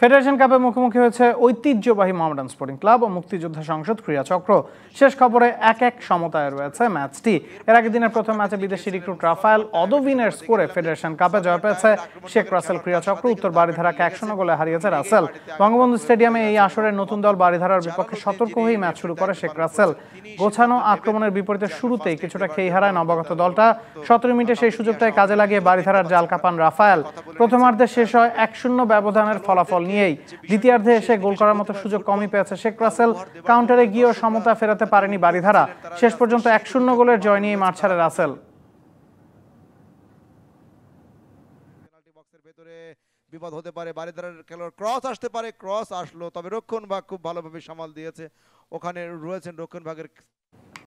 federation কাপে মুখোমুখি হয়েছে ঐতিহ্যবাহী মহামডান স্পোর্টিং ক্লাব ও মুক্তিযোদ্ধা সংসদ চক্র শেষ খবরে এক এক সমতায় রয়েছে ম্যাচটি এর আগে দিনের প্রথম ম্যাচে বিদেশি রিক্রুট রাফায়েল অদোভিনের স্কোরে ফেডারেশন কাপে জয় পেয়েছে শেখ রাসেল চক্র উত্তর বাড়িধারাকে এক শূন্য গোলে হারিয়েছে রাসেল বঙ্গবন্ধু স্টেডিয়ামে এই আসরের নতুন দল বারিধারার বিপক্ষে সতর্ক হয়েই ম্যাচ শুরু করে শেখ রাসেল গোছানো আক্রমণের বিপরীতে শুরুতেই কিছুটা খেই হারায় নবাগত দলটা সতেরো মিনিটে সেই সুযোগটাই কাজে লাগিয়ে বারিধারার জাল কাপান রাফায়েল প্রথমার্ধে শেষ হয় এক শূন্য ব্যবধানের ফলাফল নিয়েই দ্বিতীয়ার্ধে এসে গোল করার মতো সুযোগ কমই পেয়েছে শেখ রাসেল কাউন্টারে গিয়েও সমতা ফেরাতে পারেনি বাড়িধারা শেষ পর্যন্ত এক শূন্য গোলের জয় নিয়েই মাঠ ছাড়ে রাসেল বিপদ হতে পারে বারিধারার খেলোয়াড় ক্রস আসতে পারে ক্রস আসলো তবে রক্ষণ ভাগ খুব ভালোভাবে সামাল দিয়েছে ওখানে রয়েছেন রক্ষণ ভাগের